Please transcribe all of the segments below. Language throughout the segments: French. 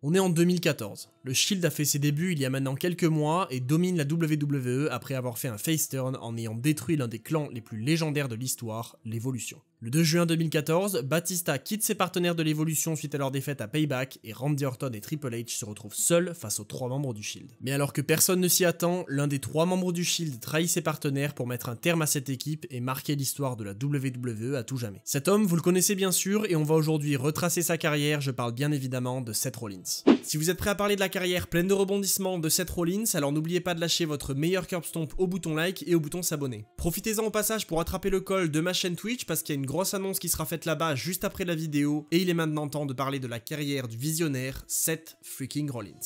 On est en 2014. Le Shield a fait ses débuts il y a maintenant quelques mois et domine la WWE après avoir fait un face turn en ayant détruit l'un des clans les plus légendaires de l'histoire, l'Evolution. Le 2 juin 2014, Batista quitte ses partenaires de l'évolution suite à leur défaite à Payback et Randy Orton et Triple H se retrouvent seuls face aux trois membres du Shield. Mais alors que personne ne s'y attend, l'un des trois membres du Shield trahit ses partenaires pour mettre un terme à cette équipe et marquer l'histoire de la WWE à tout jamais. Cet homme, vous le connaissez bien sûr et on va aujourd'hui retracer sa carrière, je parle bien évidemment de Seth Rollins. Si vous êtes prêt à parler de la carrière pleine de rebondissements de Seth Rollins, alors n'oubliez pas de lâcher votre meilleur curb stomp au bouton like et au bouton s'abonner. Profitez-en au passage pour attraper le col de ma chaîne Twitch parce qu'il y a une grosse annonce qui sera faite là-bas juste après la vidéo, et il est maintenant temps de parler de la carrière du visionnaire Seth freaking Rollins.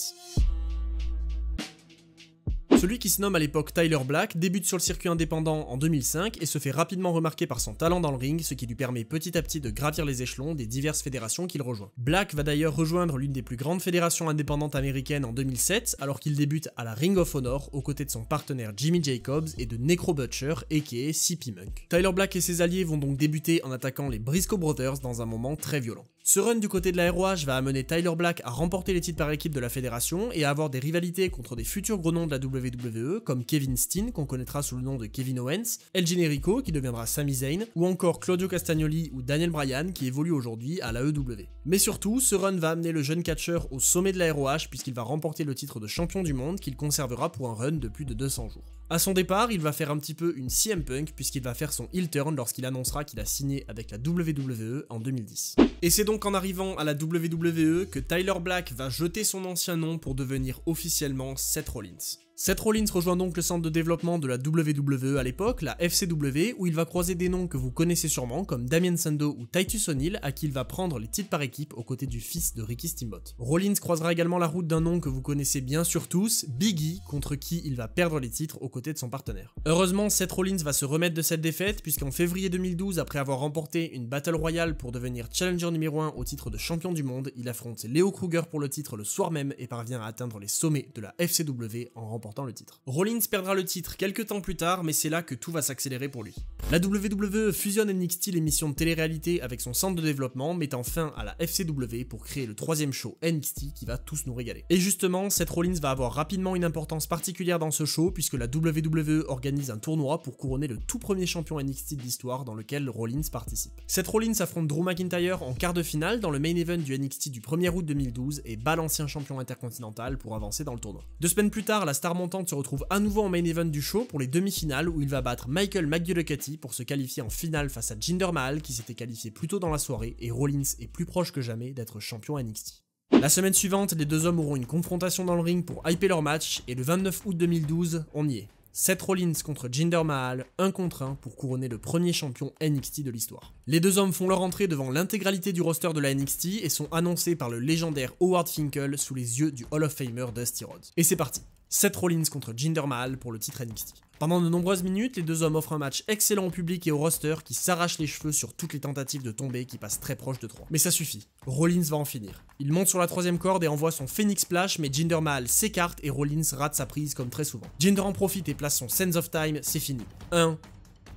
Celui qui se nomme à l'époque Tyler Black débute sur le circuit indépendant en 2005 et se fait rapidement remarquer par son talent dans le ring, ce qui lui permet petit à petit de gravir les échelons des diverses fédérations qu'il rejoint. Black va d'ailleurs rejoindre l'une des plus grandes fédérations indépendantes américaines en 2007, alors qu'il débute à la Ring of Honor aux côtés de son partenaire Jimmy Jacobs et de Necro Butcher, a.k.a. CP Monk. Tyler Black et ses alliés vont donc débuter en attaquant les Briscoe Brothers dans un moment très violent. Ce run du côté de la ROH va amener Tyler Black à remporter les titres par équipe de la fédération et à avoir des rivalités contre des futurs gros noms de la WWE comme Kevin Steen, qu'on connaîtra sous le nom de Kevin Owens, El Generico, qui deviendra Sami Zayn, ou encore Claudio Castagnoli ou Daniel Bryan, qui évolue aujourd'hui à la EW. Mais surtout, ce run va amener le jeune catcheur au sommet de la ROH puisqu'il va remporter le titre de champion du monde qu'il conservera pour un run de plus de 200 jours. À son départ, il va faire un petit peu une CM Punk puisqu'il va faire son heel turn lorsqu'il annoncera qu'il a signé avec la WWE en 2010. Et c'est donc en arrivant à la WWE que Tyler Black va jeter son ancien nom pour devenir officiellement Seth Rollins. Seth Rollins rejoint donc le centre de développement de la WWE à l'époque, la FCW, où il va croiser des noms que vous connaissez sûrement comme Damien Sando ou Titus O'Neill, à qui il va prendre les titres par équipe aux côtés du fils de Ricky Steamboat. Rollins croisera également la route d'un nom que vous connaissez bien sur tous, Biggie, contre qui il va perdre les titres aux côtés de son partenaire. Heureusement, Seth Rollins va se remettre de cette défaite, puisqu'en février 2012, après avoir remporté une Battle Royale pour devenir challenger numéro 1 au titre de champion du monde, il affronte Leo Kruger pour le titre le soir même et parvient à atteindre les sommets de la FCW en remportant le titre. Rollins perdra le titre quelques temps plus tard, mais c'est là que tout va s'accélérer pour lui. La WWE fusionne NXT l'émission de télé-réalité avec son centre de développement, mettant fin à la FCW pour créer le troisième show NXT qui va tous nous régaler. Et justement, cette Rollins va avoir rapidement une importance particulière dans ce show puisque la WWE organise un tournoi pour couronner le tout premier champion NXT de l'histoire dans lequel Rollins participe. Cette Rollins affronte Drew McIntyre en quart de finale dans le main event du NXT du 1er août 2012 et bat l'ancien champion intercontinental pour avancer dans le tournoi. Deux semaines plus tard, la star montante se retrouve à nouveau en main event du show pour les demi-finales où il va battre Michael McGillicuddy pour se qualifier en finale face à Jinder Mahal qui s'était qualifié plus tôt dans la soirée et Rollins est plus proche que jamais d'être champion NXT. La semaine suivante, les deux hommes auront une confrontation dans le ring pour hyper leur match et le 29 août 2012, on y est. 7 Rollins contre Jinder Mahal, 1 contre 1 pour couronner le premier champion NXT de l'histoire. Les deux hommes font leur entrée devant l'intégralité du roster de la NXT et sont annoncés par le légendaire Howard Finkel sous les yeux du Hall of Famer Dusty Rhodes. Et c'est parti Seth Rollins contre Jinder Mahal pour le titre NXT. Pendant de nombreuses minutes, les deux hommes offrent un match excellent au public et au roster qui s'arrache les cheveux sur toutes les tentatives de tomber qui passent très proche de 3. Mais ça suffit, Rollins va en finir. Il monte sur la troisième corde et envoie son Phoenix Splash, mais Jinder Mahal s'écarte et Rollins rate sa prise comme très souvent. Jinder en profite et place son Sense of Time, c'est fini. 1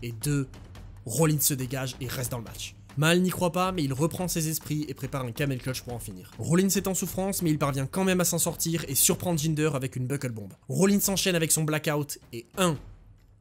et 2, Rollins se dégage et reste dans le match. Mal n'y croit pas, mais il reprend ses esprits et prépare un camel clutch pour en finir. Rollins est en souffrance, mais il parvient quand même à s'en sortir et surprend Jinder avec une buckle bomb. Rollins s'enchaîne avec son blackout et 1,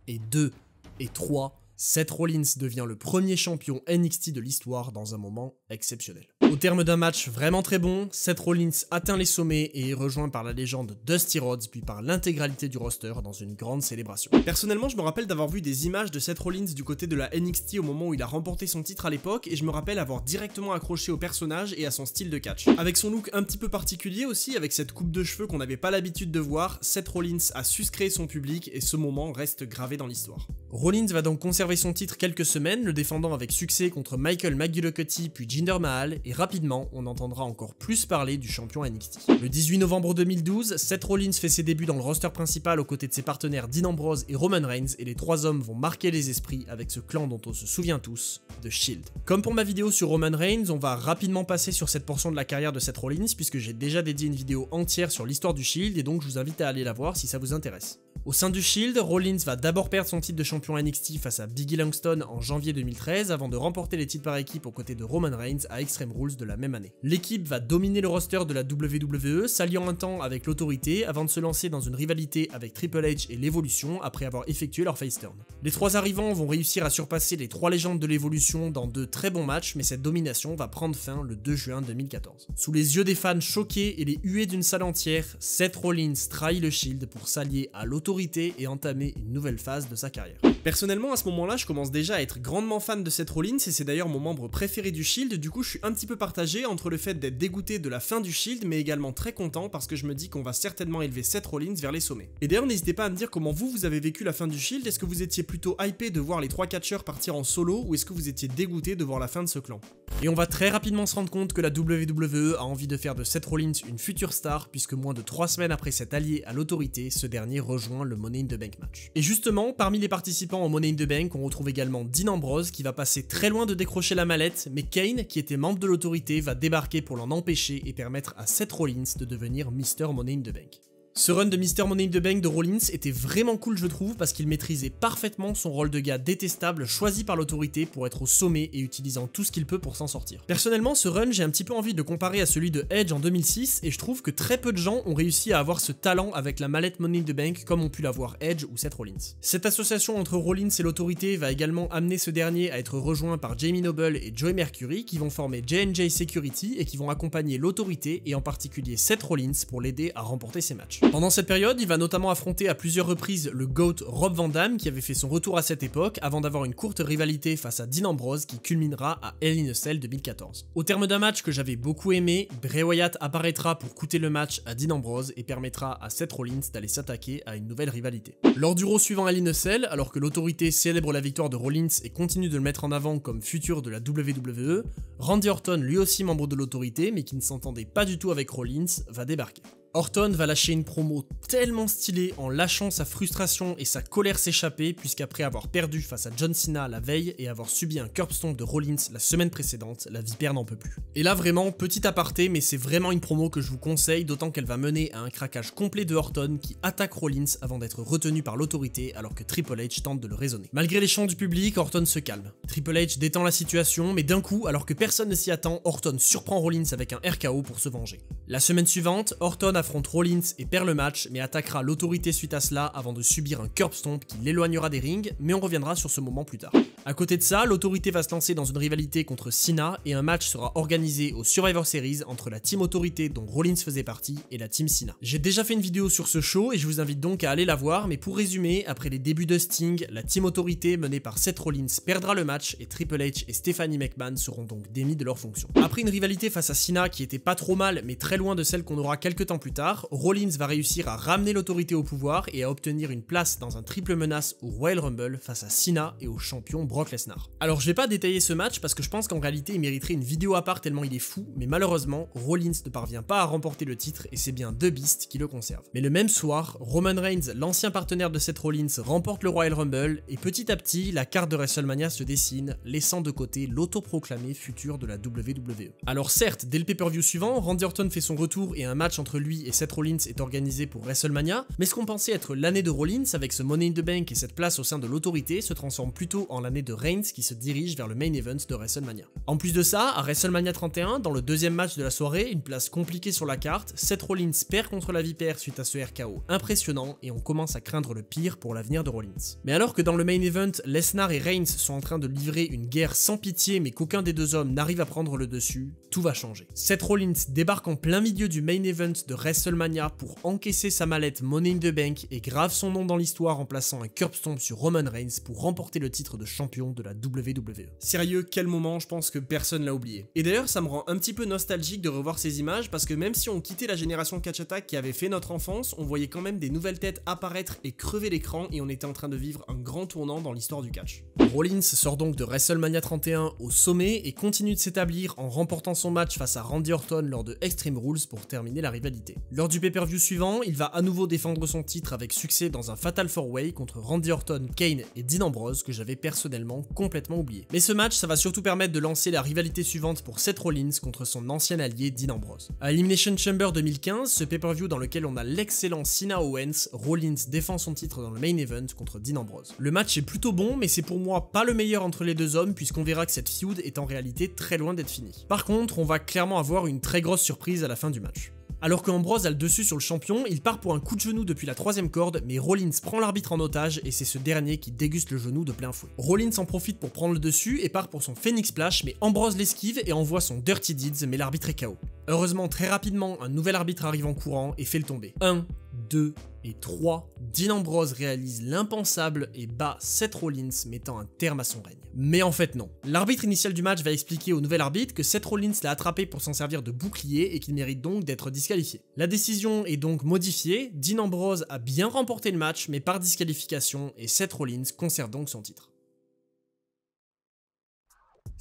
et 2, et 3, Seth Rollins devient le premier champion NXT de l'histoire dans un moment exceptionnel. Au terme d'un match vraiment très bon, Seth Rollins atteint les sommets et est rejoint par la légende Dusty Rhodes puis par l'intégralité du roster dans une grande célébration. Personnellement, je me rappelle d'avoir vu des images de Seth Rollins du côté de la NXT au moment où il a remporté son titre à l'époque et je me rappelle avoir directement accroché au personnage et à son style de catch. Avec son look un petit peu particulier aussi, avec cette coupe de cheveux qu'on n'avait pas l'habitude de voir, Seth Rollins a suscréé son public et ce moment reste gravé dans l'histoire. Rollins va donc conserver son titre quelques semaines, le défendant avec succès contre Michael McGillicuddy puis Jinder Mahal, et rapidement, on entendra encore plus parler du champion NXT. Le 18 novembre 2012, Seth Rollins fait ses débuts dans le roster principal aux côtés de ses partenaires Dean Ambrose et Roman Reigns, et les trois hommes vont marquer les esprits avec ce clan dont on se souvient tous, The Shield. Comme pour ma vidéo sur Roman Reigns, on va rapidement passer sur cette portion de la carrière de Seth Rollins, puisque j'ai déjà dédié une vidéo entière sur l'histoire du Shield, et donc je vous invite à aller la voir si ça vous intéresse. Au sein du Shield, Rollins va d'abord perdre son titre de champion NXT face à Biggie Langston en janvier 2013 avant de remporter les titres par équipe aux côtés de Roman Reigns à Extreme Rules de la même année. L'équipe va dominer le roster de la WWE, s'alliant un temps avec l'autorité avant de se lancer dans une rivalité avec Triple H et l'Évolution après avoir effectué leur face turn. Les trois arrivants vont réussir à surpasser les trois légendes de l'Évolution dans deux très bons matchs, mais cette domination va prendre fin le 2 juin 2014. Sous les yeux des fans choqués et les huées d'une salle entière, Seth Rollins trahit le Shield pour s'allier à l'autorité et entamer une nouvelle phase de sa carrière. Personnellement, à ce moment-là, je commence déjà à être grandement fan de cette Rollins et c'est d'ailleurs mon membre préféré du Shield, du coup je suis un petit peu partagé entre le fait d'être dégoûté de la fin du Shield, mais également très content parce que je me dis qu'on va certainement élever cette Rollins vers les sommets. Et d'ailleurs, n'hésitez pas à me dire comment vous, vous avez vécu la fin du Shield, est-ce que vous étiez plutôt hypé de voir les trois catcheurs partir en solo ou est-ce que vous étiez dégoûté de voir la fin de ce clan Et on va très rapidement se rendre compte que la WWE a envie de faire de Seth Rollins une future star, puisque moins de trois semaines après cet allié à l'autorité, ce dernier rejoint le Money in the Bank match. Et justement, parmi les participants en au Money in the Bank, on retrouve également Dean Ambrose qui va passer très loin de décrocher la mallette, mais Kane, qui était membre de l'autorité, va débarquer pour l'en empêcher et permettre à Seth Rollins de devenir Mr Money in the Bank. Ce run de Mr Money in the Bank de Rollins était vraiment cool je trouve parce qu'il maîtrisait parfaitement son rôle de gars détestable choisi par l'autorité pour être au sommet et utilisant tout ce qu'il peut pour s'en sortir. Personnellement ce run j'ai un petit peu envie de comparer à celui de Edge en 2006 et je trouve que très peu de gens ont réussi à avoir ce talent avec la mallette Money in the Bank comme ont pu l'avoir Edge ou Seth Rollins. Cette association entre Rollins et l'autorité va également amener ce dernier à être rejoint par Jamie Noble et Joey Mercury qui vont former J&J Security et qui vont accompagner l'autorité et en particulier Seth Rollins pour l'aider à remporter ses matchs. Pendant cette période, il va notamment affronter à plusieurs reprises le GOAT Rob Van Damme qui avait fait son retour à cette époque avant d'avoir une courte rivalité face à Dean Ambrose qui culminera à Hell in Cell 2014. Au terme d'un match que j'avais beaucoup aimé, Bray Wyatt apparaîtra pour coûter le match à Dean Ambrose et permettra à Seth Rollins d'aller s'attaquer à une nouvelle rivalité. Lors du rôle suivant Hell in Cell, alors que l'autorité célèbre la victoire de Rollins et continue de le mettre en avant comme futur de la WWE, Randy Orton, lui aussi membre de l'autorité mais qui ne s'entendait pas du tout avec Rollins, va débarquer. Orton va lâcher une promo tellement stylée en lâchant sa frustration et sa colère s'échapper puisqu'après avoir perdu face à John Cena la veille et avoir subi un curbstone de Rollins la semaine précédente, la vipère n'en peut plus. Et là vraiment, petit aparté, mais c'est vraiment une promo que je vous conseille, d'autant qu'elle va mener à un craquage complet de Orton qui attaque Rollins avant d'être retenu par l'autorité alors que Triple H tente de le raisonner. Malgré les chants du public, Orton se calme. Triple H détend la situation, mais d'un coup, alors que personne ne s'y attend, Orton surprend Rollins avec un RKO pour se venger. La semaine suivante, Orton a affronte Rollins et perd le match, mais attaquera l'autorité suite à cela avant de subir un curb stomp qui l'éloignera des rings, mais on reviendra sur ce moment plus tard. A côté de ça, l'autorité va se lancer dans une rivalité contre Cena et un match sera organisé au Survivor Series entre la team autorité dont Rollins faisait partie et la team Cena. J'ai déjà fait une vidéo sur ce show et je vous invite donc à aller la voir, mais pour résumer, après les débuts de Sting, la team autorité menée par Seth Rollins perdra le match et Triple H et Stephanie McMahon seront donc démis de leurs fonctions. Après une rivalité face à Cena qui était pas trop mal mais très loin de celle qu'on aura quelques temps plus tard, Rollins va réussir à ramener l'autorité au pouvoir et à obtenir une place dans un triple menace au Royal Rumble face à Cena et au champion Brock Lesnar. Alors je vais pas détailler ce match parce que je pense qu'en réalité il mériterait une vidéo à part tellement il est fou, mais malheureusement Rollins ne parvient pas à remporter le titre et c'est bien The Beast qui le conserve. Mais le même soir, Roman Reigns, l'ancien partenaire de Seth Rollins, remporte le Royal Rumble et petit à petit la carte de WrestleMania se dessine, laissant de côté l'autoproclamé futur de la WWE. Alors certes, dès le pay-per-view suivant, Randy Orton fait son retour et un match entre lui et Seth Rollins est organisé pour WrestleMania, mais ce qu'on pensait être l'année de Rollins avec ce Money in the Bank et cette place au sein de l'autorité se transforme plutôt en l'année de Reigns qui se dirige vers le main event de WrestleMania. En plus de ça, à WrestleMania 31, dans le deuxième match de la soirée, une place compliquée sur la carte, Seth Rollins perd contre la Vipère suite à ce RKO impressionnant et on commence à craindre le pire pour l'avenir de Rollins. Mais alors que dans le main event, Lesnar et Reigns sont en train de livrer une guerre sans pitié mais qu'aucun des deux hommes n'arrive à prendre le dessus, tout va changer. Seth Rollins débarque en plein milieu du main event de WrestleMania pour encaisser sa mallette Money in the Bank et grave son nom dans l'histoire en plaçant un curbstone sur Roman Reigns pour remporter le titre de champion de la WWE. Sérieux, quel moment, je pense que personne l'a oublié. Et d'ailleurs, ça me rend un petit peu nostalgique de revoir ces images parce que même si on quittait la génération Catch Attack qui avait fait notre enfance, on voyait quand même des nouvelles têtes apparaître et crever l'écran et on était en train de vivre un grand tournant dans l'histoire du catch. Rollins sort donc de WrestleMania 31 au sommet et continue de s'établir en remportant son match face à Randy Orton lors de Extreme Rules pour terminer la rivalité. Lors du pay-per-view suivant, il va à nouveau défendre son titre avec succès dans un Fatal 4-Way contre Randy Orton, Kane et Dean Ambrose que j'avais personnellement complètement oublié. Mais ce match, ça va surtout permettre de lancer la rivalité suivante pour Seth Rollins contre son ancien allié Dean Ambrose. À Elimination Chamber 2015, ce pay-per-view dans lequel on a l'excellent Cena Owens, Rollins défend son titre dans le main event contre Dean Ambrose. Le match est plutôt bon, mais c'est pour moi pas le meilleur entre les deux hommes puisqu'on verra que cette feud est en réalité très loin d'être finie. Par contre, on va clairement avoir une très grosse surprise à la fin du match. Alors que Ambrose a le dessus sur le champion, il part pour un coup de genou depuis la troisième corde, mais Rollins prend l'arbitre en otage et c'est ce dernier qui déguste le genou de plein fouet. Rollins en profite pour prendre le dessus et part pour son Phoenix Splash, mais Ambrose l'esquive et envoie son Dirty Deeds, mais l'arbitre est KO. Heureusement, très rapidement, un nouvel arbitre arrive en courant et fait le tomber. 1, 2 et 3, Dean Ambrose réalise l'impensable et bat Seth Rollins, mettant un terme à son règne. Mais en fait non. L'arbitre initial du match va expliquer au nouvel arbitre que Seth Rollins l'a attrapé pour s'en servir de bouclier et qu'il mérite donc d'être disqualifié. La décision est donc modifiée, Dean Ambrose a bien remporté le match mais par disqualification et Seth Rollins conserve donc son titre.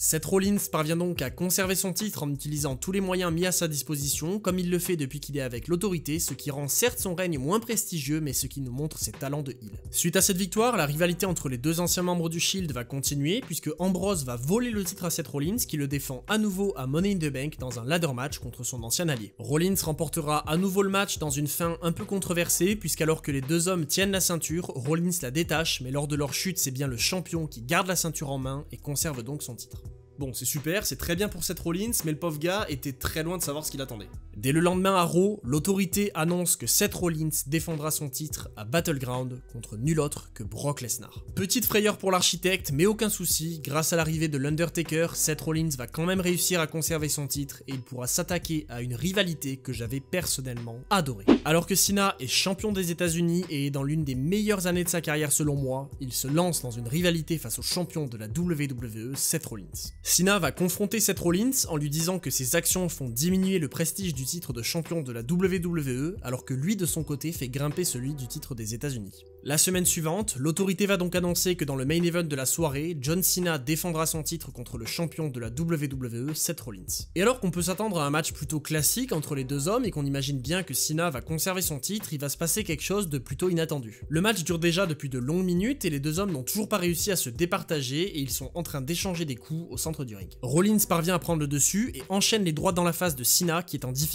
Seth Rollins parvient donc à conserver son titre en utilisant tous les moyens mis à sa disposition, comme il le fait depuis qu'il est avec l'autorité, ce qui rend certes son règne moins prestigieux, mais ce qui nous montre ses talents de heal. Suite à cette victoire, la rivalité entre les deux anciens membres du Shield va continuer, puisque Ambrose va voler le titre à Seth Rollins, qui le défend à nouveau à Money in the Bank dans un ladder match contre son ancien allié. Rollins remportera à nouveau le match dans une fin un peu controversée, puisqu'alors que les deux hommes tiennent la ceinture, Rollins la détache, mais lors de leur chute, c'est bien le champion qui garde la ceinture en main et conserve donc son titre. Bon, c'est super, c'est très bien pour cette Rollins, mais le pauvre gars était très loin de savoir ce qu'il attendait. Dès le lendemain à Raw, l'autorité annonce que Seth Rollins défendra son titre à Battleground contre nul autre que Brock Lesnar. Petite frayeur pour l'architecte, mais aucun souci, grâce à l'arrivée de l'Undertaker, Seth Rollins va quand même réussir à conserver son titre et il pourra s'attaquer à une rivalité que j'avais personnellement adorée. Alors que Cena est champion des États-Unis et est dans l'une des meilleures années de sa carrière selon moi, il se lance dans une rivalité face au champion de la WWE, Seth Rollins. Cena va confronter Seth Rollins en lui disant que ses actions font diminuer le prestige du titre de champion de la WWE alors que lui de son côté fait grimper celui du titre des États-Unis. La semaine suivante, l'autorité va donc annoncer que dans le main event de la soirée, John Cena défendra son titre contre le champion de la WWE, Seth Rollins. Et alors qu'on peut s'attendre à un match plutôt classique entre les deux hommes et qu'on imagine bien que Cena va conserver son titre, il va se passer quelque chose de plutôt inattendu. Le match dure déjà depuis de longues minutes et les deux hommes n'ont toujours pas réussi à se départager et ils sont en train d'échanger des coups au centre du ring. Rollins parvient à prendre le dessus et enchaîne les droits dans la face de Cena qui est en difficulté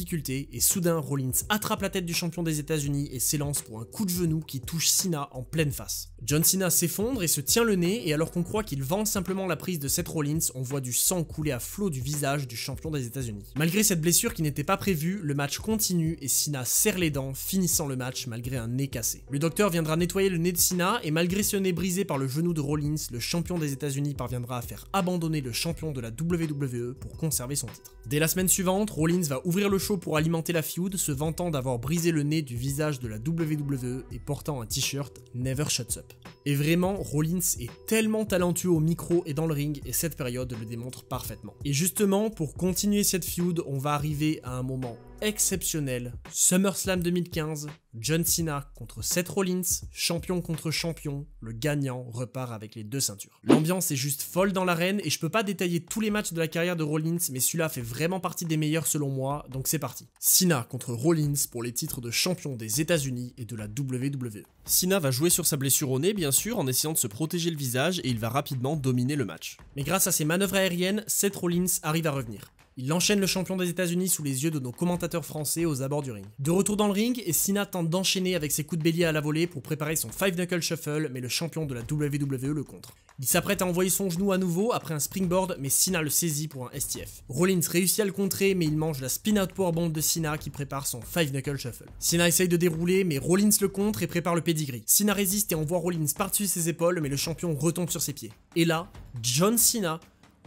et soudain Rollins attrape la tête du champion des États-Unis et s'élance pour un coup de genou qui touche Cena en pleine face. John Cena s'effondre et se tient le nez et alors qu'on croit qu'il vend simplement la prise de Seth Rollins, on voit du sang couler à flot du visage du champion des États-Unis. Malgré cette blessure qui n'était pas prévue, le match continue et Cena serre les dents, finissant le match malgré un nez cassé. Le docteur viendra nettoyer le nez de Cena et malgré ce nez brisé par le genou de Rollins, le champion des États-Unis parviendra à faire abandonner le champion de la WWE pour conserver son titre. Dès la semaine suivante, Rollins va ouvrir le pour alimenter la feud, se vantant d'avoir brisé le nez du visage de la WWE et portant un t-shirt Never Shuts Up. Et vraiment, Rollins est tellement talentueux au micro et dans le ring, et cette période le démontre parfaitement. Et justement, pour continuer cette feud, on va arriver à un moment exceptionnel. SummerSlam 2015, John Cena contre Seth Rollins, champion contre champion, le gagnant repart avec les deux ceintures. L'ambiance est juste folle dans l'arène et je peux pas détailler tous les matchs de la carrière de Rollins, mais celui-là fait vraiment partie des meilleurs selon moi, donc c'est parti. Cena contre Rollins pour les titres de champion des États-Unis et de la WWE. Cena va jouer sur sa blessure au nez, bien sûr, en essayant de se protéger le visage et il va rapidement dominer le match. Mais grâce à ses manœuvres aériennes, Seth Rollins arrive à revenir. Il enchaîne le champion des États-Unis sous les yeux de nos commentateurs français aux abords du ring. De retour dans le ring, et Cena tente d'enchaîner avec ses coups de bélier à la volée pour préparer son Five Knuckle Shuffle, mais le champion de la WWE le contre. Il s'apprête à envoyer son genou à nouveau après un springboard, mais Cena le saisit pour un STF. Rollins réussit à le contrer, mais il mange la spin-out powerbomb de Cena qui prépare son Five Knuckle Shuffle. Cena essaye de dérouler, mais Rollins le contre et prépare le pedigree. Cena résiste et envoie Rollins par-dessus ses épaules, mais le champion retombe sur ses pieds. Et là, John Cena,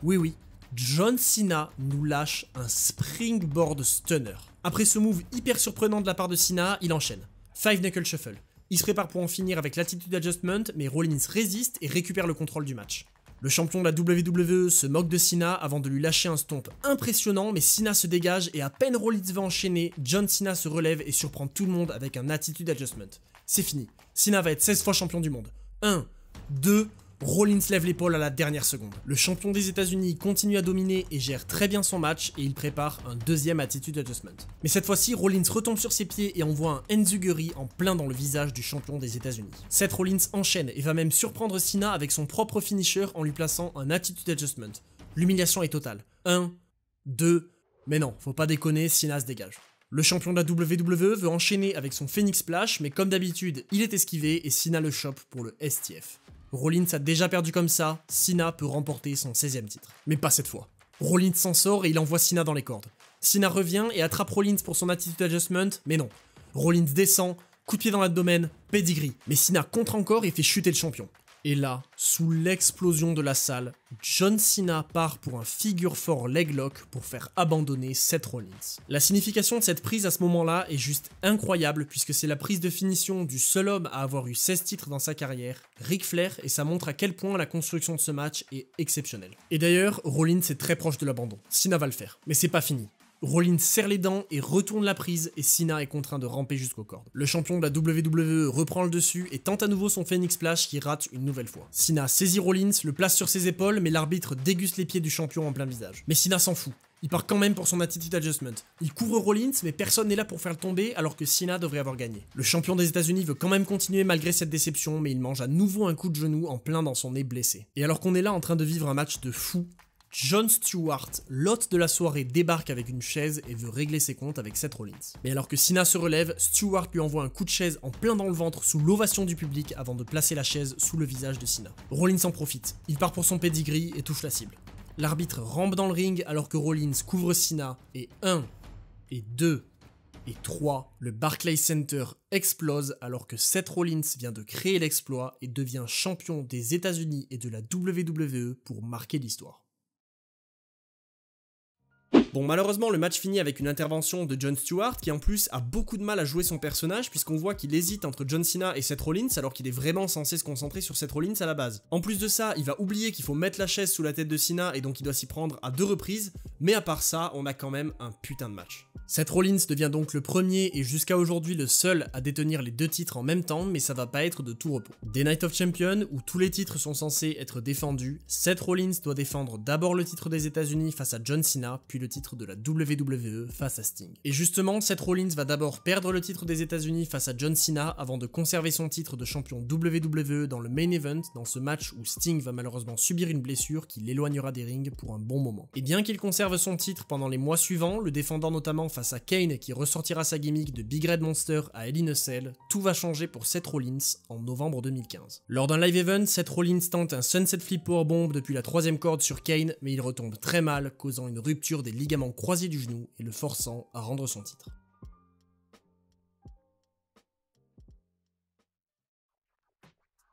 oui oui, John Cena nous lâche un springboard stunner. Après ce move hyper surprenant de la part de Cena, il enchaîne. Five Knuckle Shuffle. Il se prépare pour en finir avec l'attitude adjustment, mais Rollins résiste et récupère le contrôle du match. Le champion de la WWE se moque de Cena avant de lui lâcher un stomp impressionnant, mais Cena se dégage et à peine Rollins va enchaîner, John Cena se relève et surprend tout le monde avec un attitude adjustment. C'est fini. Cena va être 16 fois champion du monde. 1, 2, Rollins lève l'épaule à la dernière seconde. Le champion des États-Unis continue à dominer et gère très bien son match et il prépare un deuxième attitude adjustment. Mais cette fois-ci, Rollins retombe sur ses pieds et envoie un Enzuguri en plein dans le visage du champion des États-Unis. Seth Rollins enchaîne et va même surprendre Cena avec son propre finisher en lui plaçant un attitude adjustment. L'humiliation est totale. 1, 2, mais non, faut pas déconner, Cena se dégage. Le champion de la WWE veut enchaîner avec son Phoenix Splash, mais comme d'habitude, il est esquivé et Cena le chope pour le STF. Rollins a déjà perdu comme ça, Sina peut remporter son 16e titre. Mais pas cette fois. Rollins s'en sort et il envoie Sina dans les cordes. Sina revient et attrape Rollins pour son attitude adjustment, mais non. Rollins descend, coup de pied dans l'abdomen, pedigree. Mais Sina contre encore et fait chuter le champion. Et là, sous l'explosion de la salle, John Cena part pour un figure fort leglock pour faire abandonner Seth Rollins. La signification de cette prise à ce moment-là est juste incroyable puisque c'est la prise de finition du seul homme à avoir eu 16 titres dans sa carrière, Ric Flair, et ça montre à quel point la construction de ce match est exceptionnelle. Et d'ailleurs, Rollins est très proche de l'abandon. Cena va le faire. Mais c'est pas fini. Rollins serre les dents et retourne la prise et Cena est contraint de ramper jusqu'aux cordes. Le champion de la WWE reprend le dessus et tente à nouveau son Phoenix Flash qui rate une nouvelle fois. Cena saisit Rollins, le place sur ses épaules mais l'arbitre déguste les pieds du champion en plein visage. Mais Cena s'en fout. Il part quand même pour son attitude adjustment. Il couvre Rollins, mais personne n'est là pour faire le tomber alors que Cena devrait avoir gagné. Le champion des États-Unis veut quand même continuer malgré cette déception, mais il mange à nouveau un coup de genou en plein dans son nez blessé. Et alors qu'on est là en train de vivre un match de fou, John Stewart, l'hôte de la soirée, débarque avec une chaise et veut régler ses comptes avec Seth Rollins. Mais alors que Cena se relève, Stewart lui envoie un coup de chaise en plein dans le ventre sous l'ovation du public avant de placer la chaise sous le visage de Cena. Rollins en profite, il part pour son pedigree et touche la cible. L'arbitre rampe dans le ring alors que Rollins couvre Cena et 1 et 2 et 3, le Barclay Center explose alors que Seth Rollins vient de créer l'exploit et devient champion des États-Unis et de la WWE pour marquer l'histoire. Bon, malheureusement, le match finit avec une intervention de John Stewart qui en plus a beaucoup de mal à jouer son personnage puisqu'on voit qu'il hésite entre John Cena et Seth Rollins alors qu'il est vraiment censé se concentrer sur Seth Rollins à la base. En plus de ça, il va oublier qu'il faut mettre la chaise sous la tête de Cena et donc il doit s'y prendre à deux reprises, mais à part ça, on a quand même un putain de match. Seth Rollins devient donc le premier et jusqu'à aujourd'hui le seul à détenir les deux titres en même temps, mais ça va pas être de tout repos. Des Night of Champions, où tous les titres sont censés être défendus, Seth Rollins doit défendre d'abord le titre des États-Unis face à John Cena, puis le titre de la WWE face à Sting. Et justement, Seth Rollins va d'abord perdre le titre des États-Unis face à John Cena avant de conserver son titre de champion WWE dans le main event, dans ce match où Sting va malheureusement subir une blessure qui l'éloignera des rings pour un bon moment. Et bien qu'il conserve son titre pendant les mois suivants, le défendant notamment face face à Kane qui ressortira sa gimmick de Big Red Monster à Hell in tout va changer pour Seth Rollins en novembre 2015. Lors d'un live event, Seth Rollins tente un Sunset Flip Powerbomb depuis la troisième corde sur Kane, mais il retombe très mal, causant une rupture des ligaments croisés du genou et le forçant à rendre son titre.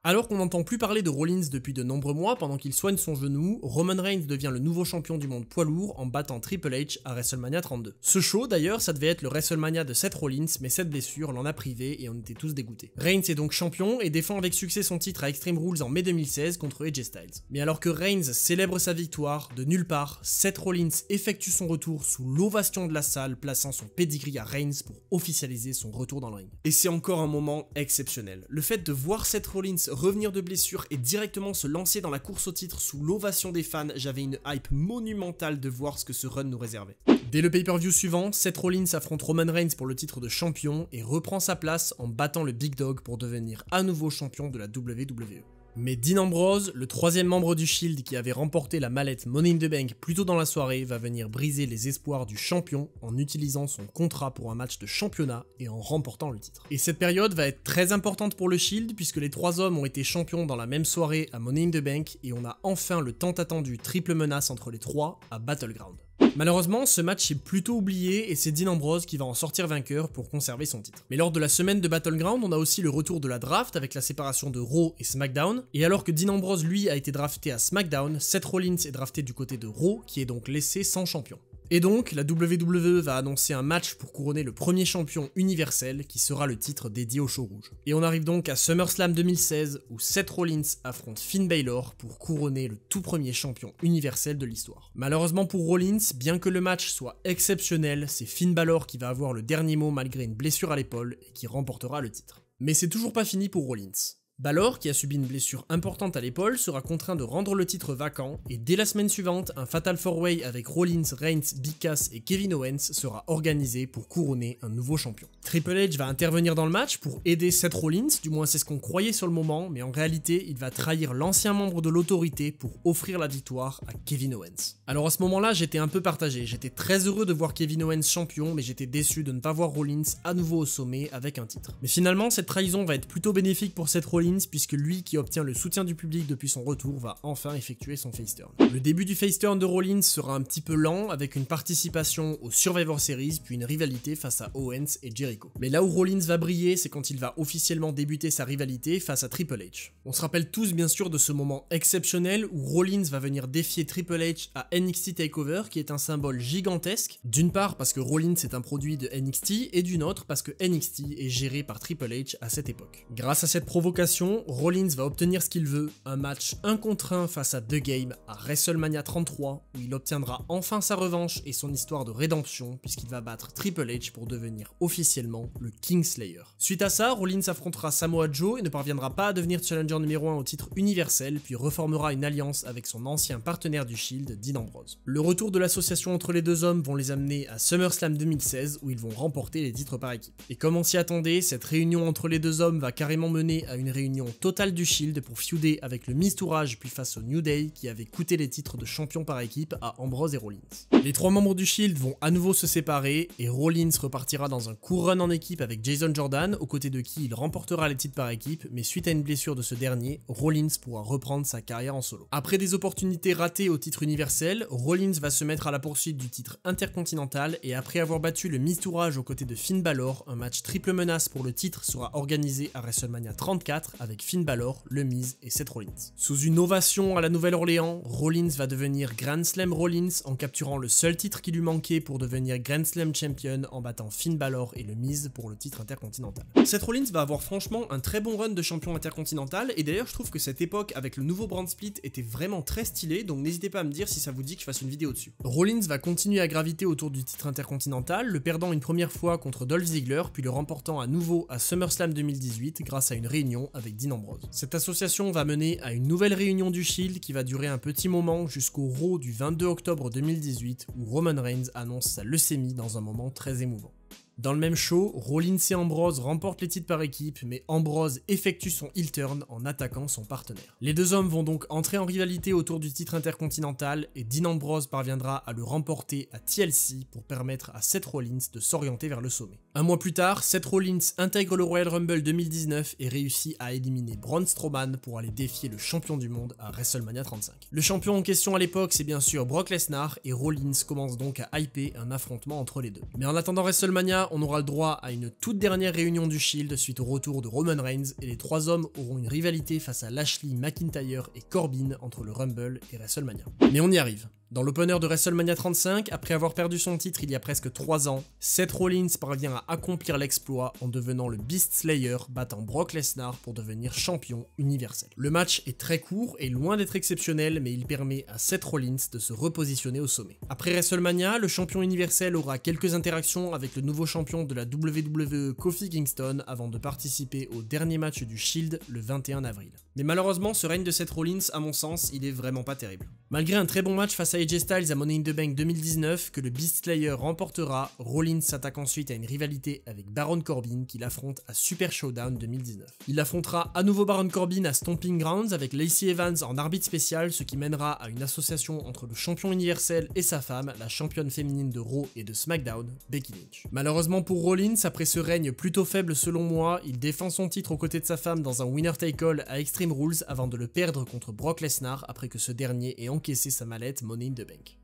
Alors qu'on n'entend plus parler de Rollins depuis de nombreux mois pendant qu'il soigne son genou, Roman Reigns devient le nouveau champion du monde poids lourd en battant Triple H à WrestleMania 32. Ce show d'ailleurs, ça devait être le WrestleMania de Seth Rollins, mais cette blessure l'en a privé et on était tous dégoûtés. Reigns est donc champion et défend avec succès son titre à Extreme Rules en mai 2016 contre AJ Styles. Mais alors que Reigns célèbre sa victoire, de nulle part, Seth Rollins effectue son retour sous l'ovation de la salle, plaçant son pedigree à Reigns pour officialiser son retour dans le ring. Et c'est encore un moment exceptionnel. Le fait de voir Seth Rollins revenir de blessure et directement se lancer dans la course au titre sous l'ovation des fans, j'avais une hype monumentale de voir ce que ce run nous réservait. Dès le pay-per-view suivant, Seth Rollins affronte Roman Reigns pour le titre de champion et reprend sa place en battant le Big Dog pour devenir à nouveau champion de la WWE. Mais Dean Ambrose, le troisième membre du Shield qui avait remporté la mallette Money in the Bank plus tôt dans la soirée, va venir briser les espoirs du champion en utilisant son contrat pour un match de championnat et en remportant le titre. Et cette période va être très importante pour le Shield puisque les trois hommes ont été champions dans la même soirée à Money in the Bank et on a enfin le tant attendu triple menace entre les trois à Battleground. Malheureusement, ce match est plutôt oublié et c'est Dean Ambrose qui va en sortir vainqueur pour conserver son titre. Mais lors de la semaine de Battleground, on a aussi le retour de la draft avec la séparation de Raw et SmackDown. Et alors que Dean Ambrose lui a été drafté à SmackDown, Seth Rollins est drafté du côté de Raw qui est donc laissé sans champion. Et donc, la WWE va annoncer un match pour couronner le premier champion universel qui sera le titre dédié au show rouge. Et on arrive donc à SummerSlam 2016 où Seth Rollins affronte Finn Balor pour couronner le tout premier champion universel de l'histoire. Malheureusement pour Rollins, bien que le match soit exceptionnel, c'est Finn Balor qui va avoir le dernier mot malgré une blessure à l'épaule et qui remportera le titre. Mais c'est toujours pas fini pour Rollins. Balor, qui a subi une blessure importante à l'épaule, sera contraint de rendre le titre vacant, et dès la semaine suivante, un Fatal four way avec Rollins, Reigns, Bicas et Kevin Owens sera organisé pour couronner un nouveau champion. Triple H va intervenir dans le match pour aider Seth Rollins, du moins c'est ce qu'on croyait sur le moment, mais en réalité, il va trahir l'ancien membre de l'autorité pour offrir la victoire à Kevin Owens. Alors à ce moment-là, j'étais un peu partagé, j'étais très heureux de voir Kevin Owens champion, mais j'étais déçu de ne pas voir Rollins à nouveau au sommet avec un titre. Mais finalement, cette trahison va être plutôt bénéfique pour Seth Rollins puisque lui qui obtient le soutien du public depuis son retour va enfin effectuer son face turn. Le début du face turn de Rollins sera un petit peu lent avec une participation au Survivor Series puis une rivalité face à Owens et Jericho. Mais là où Rollins va briller c'est quand il va officiellement débuter sa rivalité face à Triple H. On se rappelle tous bien sûr de ce moment exceptionnel où Rollins va venir défier Triple H à NXT Takeover qui est un symbole gigantesque d'une part parce que Rollins est un produit de NXT et d'une autre parce que NXT est géré par Triple H à cette époque. Grâce à cette provocation Rollins va obtenir ce qu'il veut, un match 1 contre 1 face à The Game à WrestleMania 33, où il obtiendra enfin sa revanche et son histoire de rédemption, puisqu'il va battre Triple H pour devenir officiellement le Kingslayer. Suite à ça, Rollins affrontera Samoa Joe et ne parviendra pas à devenir challenger numéro 1 au titre universel, puis reformera une alliance avec son ancien partenaire du Shield, Dean Ambrose. Le retour de l'association entre les deux hommes vont les amener à SummerSlam 2016, où ils vont remporter les titres par équipe. Et comme on s'y attendait, cette réunion entre les deux hommes va carrément mener à une réunion réunion totale du Shield pour feuder avec le Mistourage puis face au New Day qui avait coûté les titres de champion par équipe à Ambrose et Rollins. Les trois membres du Shield vont à nouveau se séparer et Rollins repartira dans un court run en équipe avec Jason Jordan aux côtés de qui il remportera les titres par équipe mais suite à une blessure de ce dernier, Rollins pourra reprendre sa carrière en solo. Après des opportunités ratées au titre universel, Rollins va se mettre à la poursuite du titre intercontinental et après avoir battu le Mistourage aux côtés de Finn Balor, un match triple menace pour le titre sera organisé à WrestleMania 34 avec Finn Balor, Le Miz et Seth Rollins. Sous une ovation à la Nouvelle-Orléans, Rollins va devenir Grand Slam Rollins en capturant le seul titre qui lui manquait pour devenir Grand Slam Champion en battant Finn Balor et Le Miz pour le titre intercontinental. Seth Rollins va avoir franchement un très bon run de champion intercontinental et d'ailleurs je trouve que cette époque avec le nouveau brand split était vraiment très stylée donc n'hésitez pas à me dire si ça vous dit que je fasse une vidéo dessus. Rollins va continuer à graviter autour du titre intercontinental, le perdant une première fois contre Dolph Ziggler puis le remportant à nouveau à SummerSlam 2018 grâce à une réunion avec Dean Cette association va mener à une nouvelle réunion du Shield qui va durer un petit moment jusqu'au Raw du 22 octobre 2018 où Roman Reigns annonce sa leucémie dans un moment très émouvant. Dans le même show, Rollins et Ambrose remportent les titres par équipe, mais Ambrose effectue son heel turn en attaquant son partenaire. Les deux hommes vont donc entrer en rivalité autour du titre intercontinental et Dean Ambrose parviendra à le remporter à TLC pour permettre à Seth Rollins de s'orienter vers le sommet. Un mois plus tard, Seth Rollins intègre le Royal Rumble 2019 et réussit à éliminer Braun Strowman pour aller défier le champion du monde à WrestleMania 35. Le champion en question à l'époque, c'est bien sûr Brock Lesnar et Rollins commence donc à hyper un affrontement entre les deux. Mais en attendant WrestleMania, on aura le droit à une toute dernière réunion du Shield suite au retour de Roman Reigns et les trois hommes auront une rivalité face à Lashley, McIntyre et Corbin entre le Rumble et WrestleMania. Mais on y arrive. Dans l'opener de WrestleMania 35, après avoir perdu son titre il y a presque 3 ans, Seth Rollins parvient à accomplir l'exploit en devenant le Beast Slayer, battant Brock Lesnar pour devenir champion universel. Le match est très court et loin d'être exceptionnel, mais il permet à Seth Rollins de se repositionner au sommet. Après WrestleMania, le champion universel aura quelques interactions avec le nouveau champion de la WWE Kofi Kingston avant de participer au dernier match du Shield le 21 avril. Mais malheureusement, ce règne de Seth Rollins, à mon sens, il est vraiment pas terrible. Malgré un très bon match face à AJ Styles à Money in the Bank 2019 que le Beast Slayer remportera, Rollins s'attaque ensuite à une rivalité avec Baron Corbin qu'il affronte à Super Showdown 2019. Il affrontera à nouveau Baron Corbin à Stomping Grounds avec Lacey Evans en arbitre spécial, ce qui mènera à une association entre le champion universel et sa femme, la championne féminine de Raw et de SmackDown, Becky Lynch. Malheureusement pour Rollins, après ce règne plutôt faible selon moi, il défend son titre aux côtés de sa femme dans un winner take all à Extreme Rules avant de le perdre contre Brock Lesnar après que ce dernier ait encaissé sa mallette Money in the bank.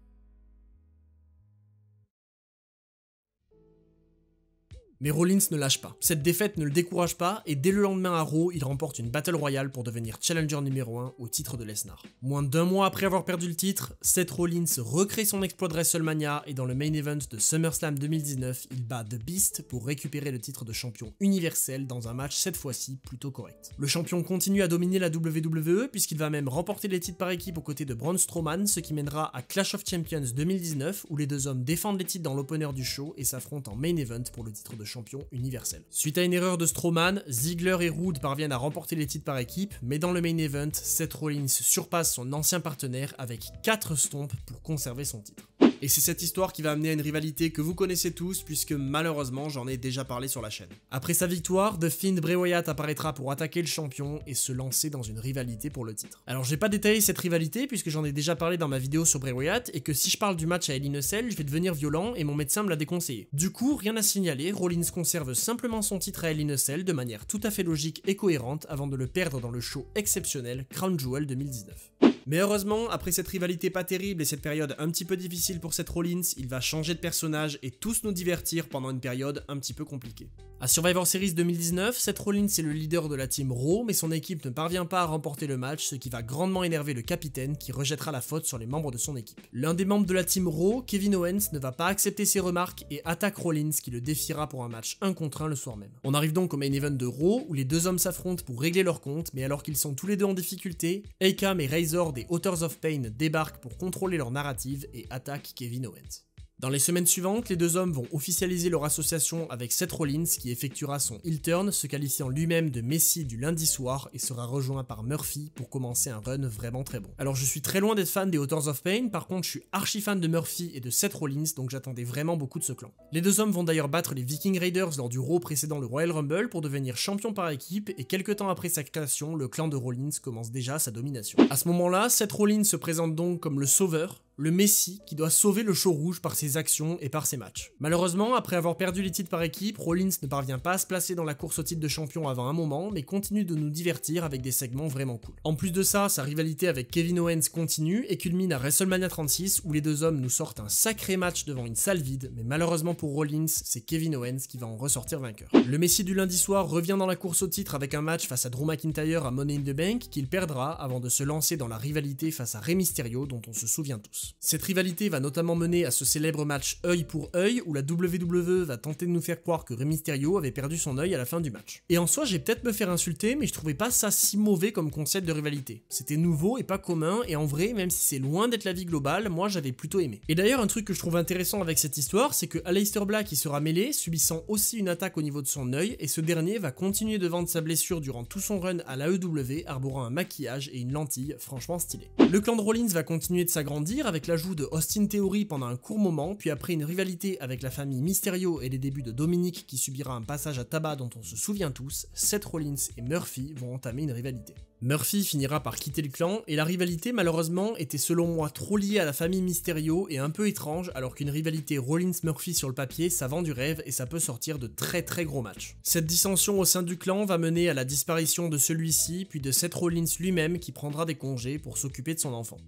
Mais Rollins ne lâche pas. Cette défaite ne le décourage pas et dès le lendemain à Raw, il remporte une Battle Royale pour devenir challenger numéro 1 au titre de Lesnar. Moins d'un mois après avoir perdu le titre, Seth Rollins recrée son exploit de WrestleMania et dans le main event de SummerSlam 2019, il bat The Beast pour récupérer le titre de champion universel dans un match cette fois-ci plutôt correct. Le champion continue à dominer la WWE puisqu'il va même remporter les titres par équipe aux côtés de Braun Strowman, ce qui mènera à Clash of Champions 2019 où les deux hommes défendent les titres dans l'opener du show et s'affrontent en main event pour le titre de champion champion universel. Suite à une erreur de Strowman, Ziegler et Roode parviennent à remporter les titres par équipe, mais dans le main event, Seth Rollins surpasse son ancien partenaire avec 4 stompes pour conserver son titre. Et c'est cette histoire qui va amener à une rivalité que vous connaissez tous puisque malheureusement j'en ai déjà parlé sur la chaîne. Après sa victoire, The Fiend Wyatt apparaîtra pour attaquer le champion et se lancer dans une rivalité pour le titre. Alors j'ai pas détaillé cette rivalité puisque j'en ai déjà parlé dans ma vidéo sur Wyatt et que si je parle du match à Elinocel, je vais devenir violent et mon médecin me l'a déconseillé. Du coup, rien à signaler, Rollins conserve simplement son titre à Elinocel de manière tout à fait logique et cohérente avant de le perdre dans le show exceptionnel Crown Jewel 2019. Mais heureusement, après cette rivalité pas terrible et cette période un petit peu difficile pour Seth Rollins, il va changer de personnage et tous nous divertir pendant une période un petit peu compliquée. À Survivor Series 2019, Seth Rollins est le leader de la team Raw, mais son équipe ne parvient pas à remporter le match, ce qui va grandement énerver le capitaine qui rejettera la faute sur les membres de son équipe. L'un des membres de la team Raw, Kevin Owens, ne va pas accepter ses remarques et attaque Rollins qui le défiera pour un match 1 contre 1 le soir même. On arrive donc au main event de Raw où les deux hommes s'affrontent pour régler leur compte, mais alors qu'ils sont tous les deux en difficulté, Akam et Razor des Authors of Pain débarquent pour contrôler leur narrative et attaquent Kevin Owens. Dans les semaines suivantes, les deux hommes vont officialiser leur association avec Seth Rollins qui effectuera son heel turn, se qualifiant lui-même de Messi du lundi soir et sera rejoint par Murphy pour commencer un run vraiment très bon. Alors je suis très loin d'être fan des Authors of Pain, par contre je suis archi fan de Murphy et de Seth Rollins donc j'attendais vraiment beaucoup de ce clan. Les deux hommes vont d'ailleurs battre les Viking Raiders lors du Raw précédant le Royal Rumble pour devenir champion par équipe et quelques temps après sa création, le clan de Rollins commence déjà sa domination. À ce moment-là, Seth Rollins se présente donc comme le sauveur, le Messi qui doit sauver le show rouge par ses actions et par ses matchs. Malheureusement, après avoir perdu les titres par équipe, Rollins ne parvient pas à se placer dans la course au titre de champion avant un moment, mais continue de nous divertir avec des segments vraiment cool. En plus de ça, sa rivalité avec Kevin Owens continue et culmine à WrestleMania 36 où les deux hommes nous sortent un sacré match devant une salle vide, mais malheureusement pour Rollins, c'est Kevin Owens qui va en ressortir vainqueur. Le Messi du lundi soir revient dans la course au titre avec un match face à Drew McIntyre à Money in the Bank qu'il perdra avant de se lancer dans la rivalité face à Rey Mysterio dont on se souvient tous. Cette rivalité va notamment mener à ce célèbre match œil pour œil où la WWE va tenter de nous faire croire que Rey Mysterio avait perdu son œil à la fin du match. Et en soi, j'ai peut-être me faire insulter, mais je trouvais pas ça si mauvais comme concept de rivalité. C'était nouveau et pas commun, et en vrai, même si c'est loin d'être la vie globale, moi j'avais plutôt aimé. Et d'ailleurs, un truc que je trouve intéressant avec cette histoire, c'est que Aleister Black y sera mêlé, subissant aussi une attaque au niveau de son œil, et ce dernier va continuer de vendre sa blessure durant tout son run à la EW, arborant un maquillage et une lentille franchement stylé. Le clan de Rollins va continuer de s'agrandir avec l'ajout de Austin Theory pendant un court moment, puis après une rivalité avec la famille Mysterio et les débuts de Dominique qui subira un passage à tabac dont on se souvient tous, Seth Rollins et Murphy vont entamer une rivalité. Murphy finira par quitter le clan, et la rivalité malheureusement était selon moi trop liée à la famille Mysterio et un peu étrange, alors qu'une rivalité Rollins-Murphy sur le papier, ça vend du rêve et ça peut sortir de très très gros matchs. Cette dissension au sein du clan va mener à la disparition de celui-ci, puis de Seth Rollins lui-même qui prendra des congés pour s'occuper de son enfant.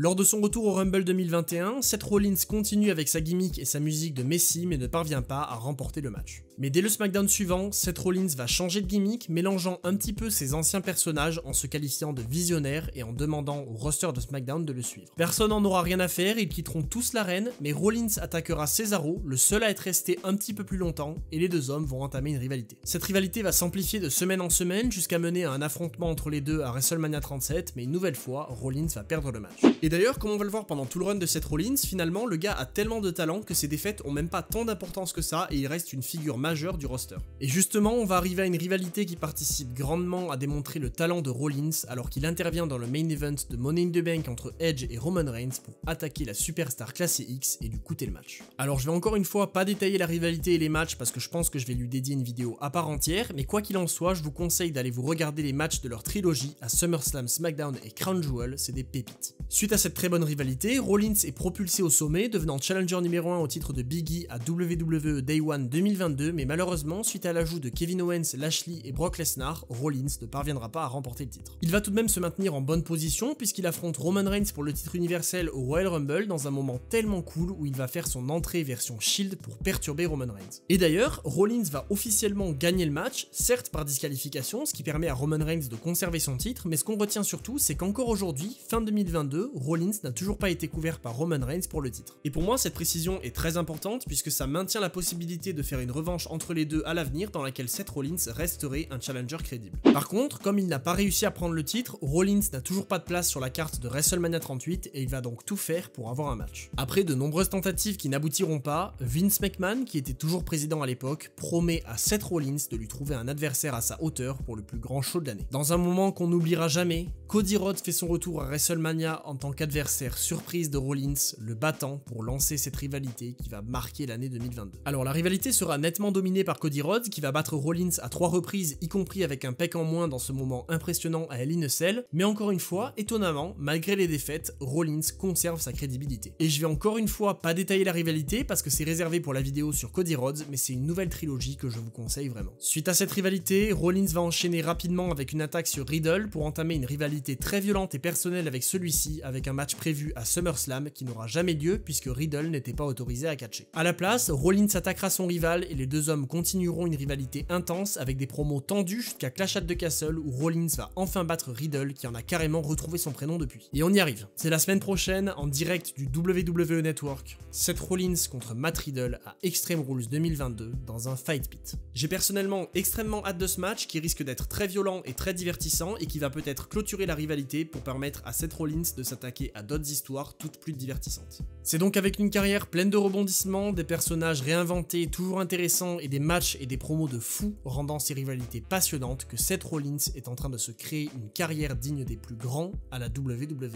Lors de son retour au Rumble 2021, Seth Rollins continue avec sa gimmick et sa musique de Messi mais ne parvient pas à remporter le match. Mais dès le SmackDown suivant, Seth Rollins va changer de gimmick, mélangeant un petit peu ses anciens personnages en se qualifiant de visionnaire et en demandant au roster de SmackDown de le suivre. Personne n'en aura rien à faire, ils quitteront tous l'arène, mais Rollins attaquera Cesaro, le seul à être resté un petit peu plus longtemps, et les deux hommes vont entamer une rivalité. Cette rivalité va s'amplifier de semaine en semaine jusqu'à mener à un affrontement entre les deux à WrestleMania 37, mais une nouvelle fois, Rollins va perdre le match. Et d'ailleurs, comme on va le voir pendant tout le run de Seth Rollins, finalement, le gars a tellement de talent que ses défaites ont même pas tant d'importance que ça, et il reste une figure du roster. Et justement, on va arriver à une rivalité qui participe grandement à démontrer le talent de Rollins alors qu'il intervient dans le main event de Money in the Bank entre Edge et Roman Reigns pour attaquer la superstar classée X et lui coûter le match. Alors je vais encore une fois pas détailler la rivalité et les matchs parce que je pense que je vais lui dédier une vidéo à part entière, mais quoi qu'il en soit, je vous conseille d'aller vous regarder les matchs de leur trilogie à SummerSlam, SmackDown et Crown Jewel, c'est des pépites. Suite à cette très bonne rivalité, Rollins est propulsé au sommet, devenant challenger numéro 1 au titre de Biggie à WWE Day 1 2022 mais malheureusement, suite à l'ajout de Kevin Owens, Lashley et Brock Lesnar, Rollins ne parviendra pas à remporter le titre. Il va tout de même se maintenir en bonne position puisqu'il affronte Roman Reigns pour le titre universel au Royal Rumble dans un moment tellement cool où il va faire son entrée version Shield pour perturber Roman Reigns. Et d'ailleurs, Rollins va officiellement gagner le match, certes par disqualification, ce qui permet à Roman Reigns de conserver son titre, mais ce qu'on retient surtout, c'est qu'encore aujourd'hui, fin 2022, Rollins n'a toujours pas été couvert par Roman Reigns pour le titre. Et pour moi, cette précision est très importante puisque ça maintient la possibilité de faire une revanche entre les deux à l'avenir dans laquelle Seth Rollins resterait un challenger crédible. Par contre, comme il n'a pas réussi à prendre le titre, Rollins n'a toujours pas de place sur la carte de WrestleMania 38 et il va donc tout faire pour avoir un match. Après de nombreuses tentatives qui n'aboutiront pas, Vince McMahon, qui était toujours président à l'époque, promet à Seth Rollins de lui trouver un adversaire à sa hauteur pour le plus grand show de l'année. Dans un moment qu'on n'oubliera jamais, Cody Rhodes fait son retour à WrestleMania en tant qu'adversaire surprise de Rollins, le battant pour lancer cette rivalité qui va marquer l'année 2022. Alors la rivalité sera nettement dominé par Cody Rhodes qui va battre Rollins à trois reprises, y compris avec un pec en moins dans ce moment impressionnant à Hell in mais encore une fois, étonnamment, malgré les défaites, Rollins conserve sa crédibilité. Et je vais encore une fois pas détailler la rivalité parce que c'est réservé pour la vidéo sur Cody Rhodes, mais c'est une nouvelle trilogie que je vous conseille vraiment. Suite à cette rivalité, Rollins va enchaîner rapidement avec une attaque sur Riddle pour entamer une rivalité très violente et personnelle avec celui-ci, avec un match prévu à SummerSlam qui n'aura jamais lieu puisque Riddle n'était pas autorisé à catcher. À la place, Rollins attaquera son rival et les deux hommes continueront une rivalité intense avec des promos tendues jusqu'à Clash at the Castle où Rollins va enfin battre Riddle qui en a carrément retrouvé son prénom depuis. Et on y arrive, c'est la semaine prochaine en direct du WWE Network, Seth Rollins contre Matt Riddle à Extreme Rules 2022 dans un Fight Pit. J'ai personnellement extrêmement hâte de ce match qui risque d'être très violent et très divertissant et qui va peut-être clôturer la rivalité pour permettre à Seth Rollins de s'attaquer à d'autres histoires toutes plus divertissantes. C'est donc avec une carrière pleine de rebondissements, des personnages réinventés toujours intéressants et des matchs et des promos de fou, rendant ces rivalités passionnantes que Seth Rollins est en train de se créer une carrière digne des plus grands à la WWE.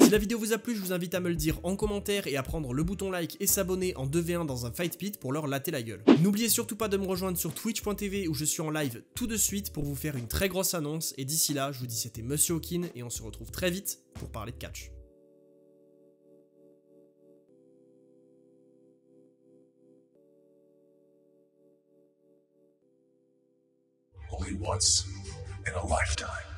Si la vidéo vous a plu, je vous invite à me le dire en commentaire et à prendre le bouton like et s'abonner en 2v1 dans un Fight Pit pour leur latter la gueule. N'oubliez surtout pas de me rejoindre sur twitch.tv où je suis en live tout de suite pour vous faire une très grosse annonce et d'ici là, je vous dis c'était Monsieur Hawkin et on se retrouve très vite pour parler de catch. only once in a lifetime.